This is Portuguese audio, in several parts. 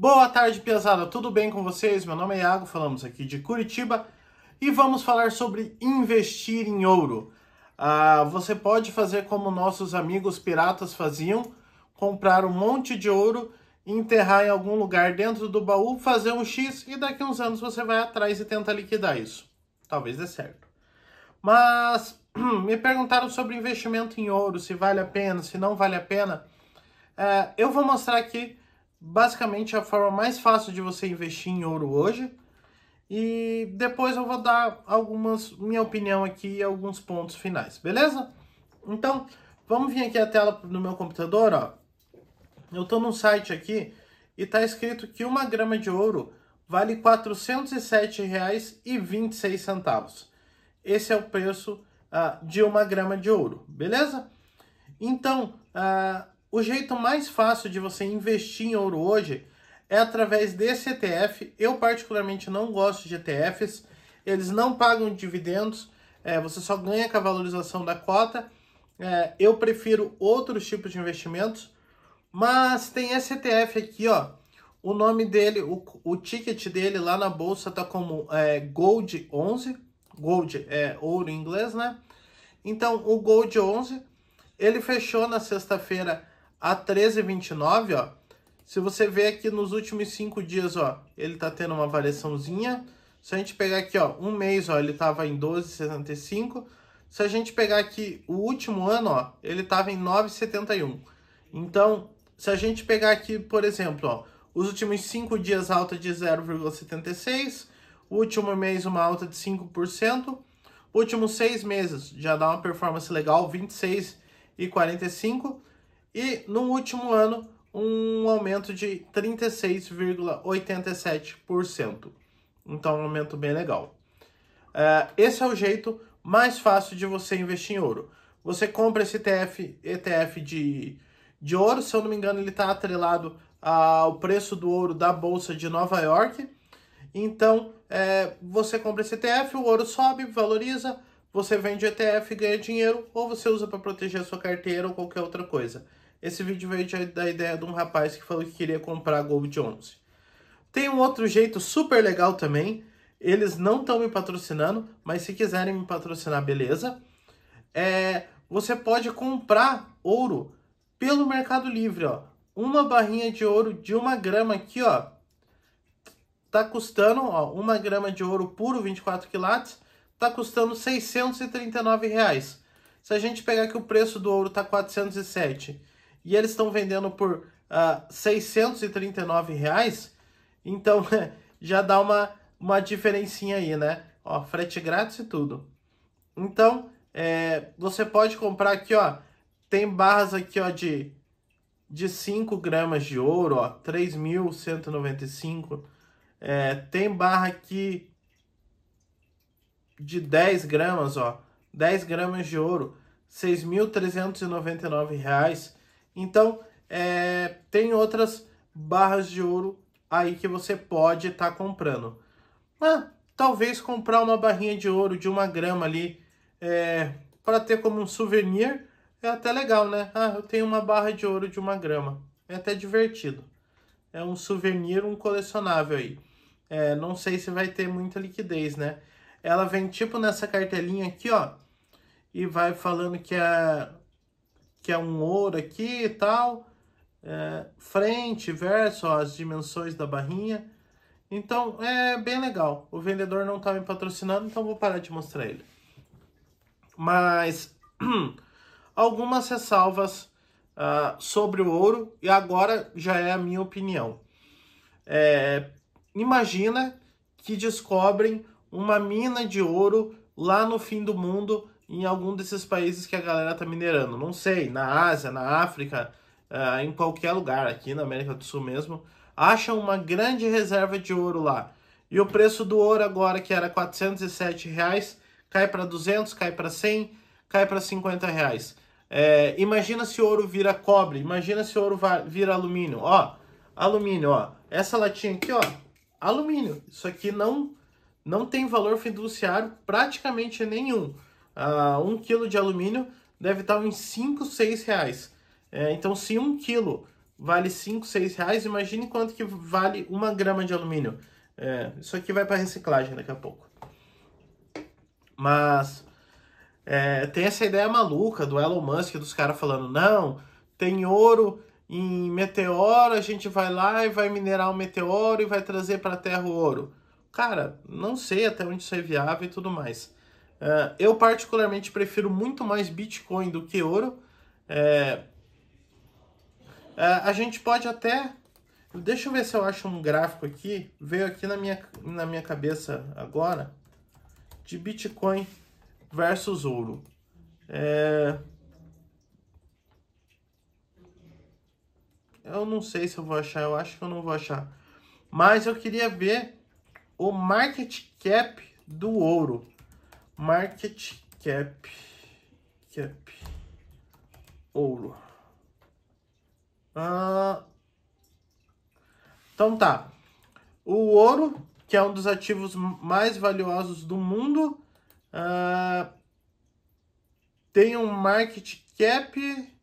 Boa tarde, pesada. Tudo bem com vocês? Meu nome é Iago, falamos aqui de Curitiba e vamos falar sobre investir em ouro. Ah, você pode fazer como nossos amigos piratas faziam, comprar um monte de ouro, enterrar em algum lugar dentro do baú, fazer um X e daqui uns anos você vai atrás e tenta liquidar isso. Talvez dê certo. Mas me perguntaram sobre investimento em ouro, se vale a pena, se não vale a pena. É, eu vou mostrar aqui basicamente a forma mais fácil de você investir em ouro hoje. E depois eu vou dar algumas minha opinião aqui e alguns pontos finais, beleza? Então, vamos vir aqui a tela do meu computador, ó. Eu tô num site aqui e tá escrito que uma grama de ouro vale R$ 407,26. Esse é o preço uh, de uma grama de ouro, beleza? Então, uh, o jeito mais fácil de você investir em ouro hoje é através desse ETF. Eu particularmente não gosto de ETFs. Eles não pagam dividendos, é, você só ganha com a valorização da cota. É, eu prefiro outros tipos de investimentos, mas tem esse ETF aqui, ó. O nome dele, o, o ticket dele lá na bolsa tá como é, Gold 11. Gold é ouro em inglês, né? Então, o Gold 11, ele fechou na sexta-feira a 13,29, ó. Se você ver aqui nos últimos cinco dias, ó, ele tá tendo uma variaçãozinha. Se a gente pegar aqui, ó, um mês, ó, ele tava em 12,75. Se a gente pegar aqui o último ano, ó, ele tava em 9,71. Então, se a gente pegar aqui, por exemplo, ó, os últimos cinco dias alta de 0,76, o último mês uma alta de 5%, últimos seis meses já dá uma performance legal, 26,45%. e e no último ano, um aumento de 36,87%. Então, um aumento bem legal. É, esse é o jeito mais fácil de você investir em ouro. Você compra esse ETF, ETF de, de ouro, se eu não me engano, ele está atrelado ao preço do ouro da Bolsa de Nova York. Então, é, você compra esse ETF, o ouro sobe, valoriza, você vende o ETF, ganha dinheiro, ou você usa para proteger a sua carteira ou qualquer outra coisa. Esse vídeo veio da ideia de um rapaz que falou que queria comprar Gold de 11. Tem um outro jeito super legal também. Eles não estão me patrocinando, mas se quiserem me patrocinar, beleza. É, você pode comprar ouro pelo Mercado Livre, ó. Uma barrinha de ouro de uma grama aqui, ó. Tá custando, ó, uma grama de ouro puro, 24 quilates, tá custando 639 reais. Se a gente pegar que o preço do ouro tá 407 e eles estão vendendo por uh, ah, 639 reais, então já dá uma, uma diferencinha aí, né? Ó, frete grátis e tudo. Então, é, você pode comprar aqui, ó, tem barras aqui, ó, de, de 5 gramas de ouro, ó, 3.195, é, tem barra aqui de 10 gramas, ó, 10 gramas de ouro, R$ 6.399. Então, é, tem outras barras de ouro aí que você pode estar tá comprando. Ah, talvez comprar uma barrinha de ouro de uma grama ali é, para ter como um souvenir é até legal, né? Ah, eu tenho uma barra de ouro de uma grama. É até divertido. É um souvenir, um colecionável aí. É, não sei se vai ter muita liquidez, né? Ela vem tipo nessa cartelinha aqui, ó. E vai falando que é que é um ouro aqui e tal, é, frente, verso, ó, as dimensões da barrinha. Então é bem legal. O vendedor não tá me patrocinando, então vou parar de mostrar ele. Mas algumas ressalvas uh, sobre o ouro e agora já é a minha opinião. É, imagina que descobrem uma mina de ouro lá no fim do mundo em algum desses países que a galera tá minerando. Não sei, na Ásia, na África, uh, em qualquer lugar, aqui na América do Sul mesmo, acham uma grande reserva de ouro lá. E o preço do ouro agora, que era 407 reais, cai para 200, cai para 100, cai para 50 reais. É, imagina se ouro vira cobre, imagina se ouro vira alumínio. Ó, alumínio, ó. Essa latinha aqui, ó, alumínio. Isso aqui não, não tem valor fiduciário praticamente nenhum uh, quilo de alumínio deve estar em 5, 6 reais. É, então, se um quilo vale 5, 6 reais, imagine quanto que vale uma grama de alumínio. É, isso aqui vai para reciclagem daqui a pouco. Mas é, tem essa ideia maluca do Elon Musk, dos caras falando, não, tem ouro em meteoro, a gente vai lá e vai minerar o um meteoro e vai trazer para a Terra o ouro. Cara, não sei até onde isso é viável e tudo mais. É, eu particularmente prefiro muito mais Bitcoin do que ouro. É, é, a gente pode até. Deixa eu ver se eu acho um gráfico aqui. Veio aqui na minha, na minha cabeça agora. De Bitcoin versus ouro. É... Eu não sei se eu vou achar. Eu acho que eu não vou achar. Mas eu queria ver o market cap do ouro. Market cap, cap, ouro. Ah, então tá. O ouro, que é um dos ativos mais valiosos do mundo, ah, tem um market cap.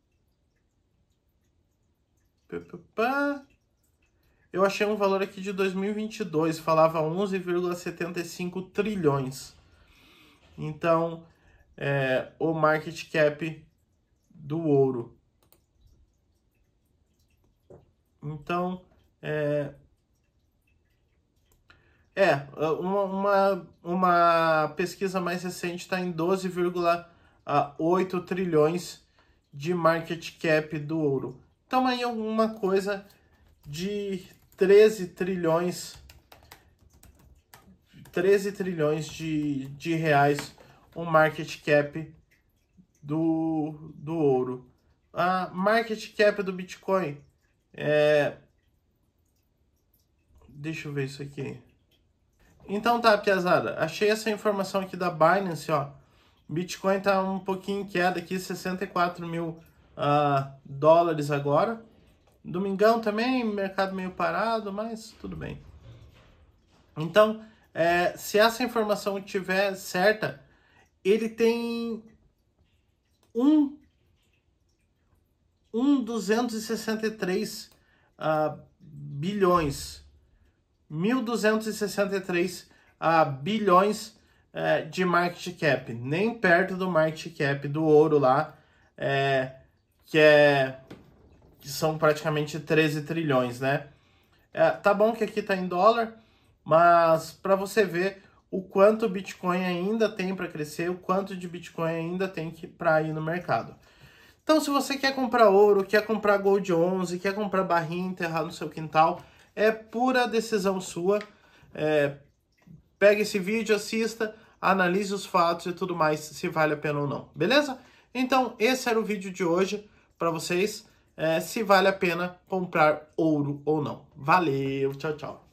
Eu achei um valor aqui de 2022, falava 11,75 trilhões. Então, é, o market cap do ouro. Então, é, é uma, uma, uma pesquisa mais recente está em 12,8 trilhões de market cap do ouro. Então, aí alguma coisa de 13 trilhões 13 trilhões de, de reais o um market cap do, do ouro. A market cap do Bitcoin é. Deixa eu ver isso aqui. Então tá, piazada. Achei essa informação aqui da Binance, ó. Bitcoin tá um pouquinho em queda aqui, 64 mil uh, dólares agora. Domingão também, mercado meio parado, mas tudo bem. Então, é, se essa informação estiver certa, ele tem um, um 263 uh, ah, bilhões, 1.263 uh, ah, bilhões uh, de market cap, nem perto do market cap do ouro lá, é, que, é, que são praticamente 13 trilhões, né? É, tá bom que aqui tá em dólar, mas para você ver o quanto o Bitcoin ainda tem para crescer, o quanto de Bitcoin ainda tem para ir no mercado. Então, se você quer comprar ouro, quer comprar Gold 11, quer comprar barrinha enterrada no seu quintal, é pura decisão sua. É, pega esse vídeo, assista, analise os fatos e tudo mais, se vale a pena ou não, beleza? Então, esse era o vídeo de hoje para vocês, é, se vale a pena comprar ouro ou não. Valeu, tchau, tchau.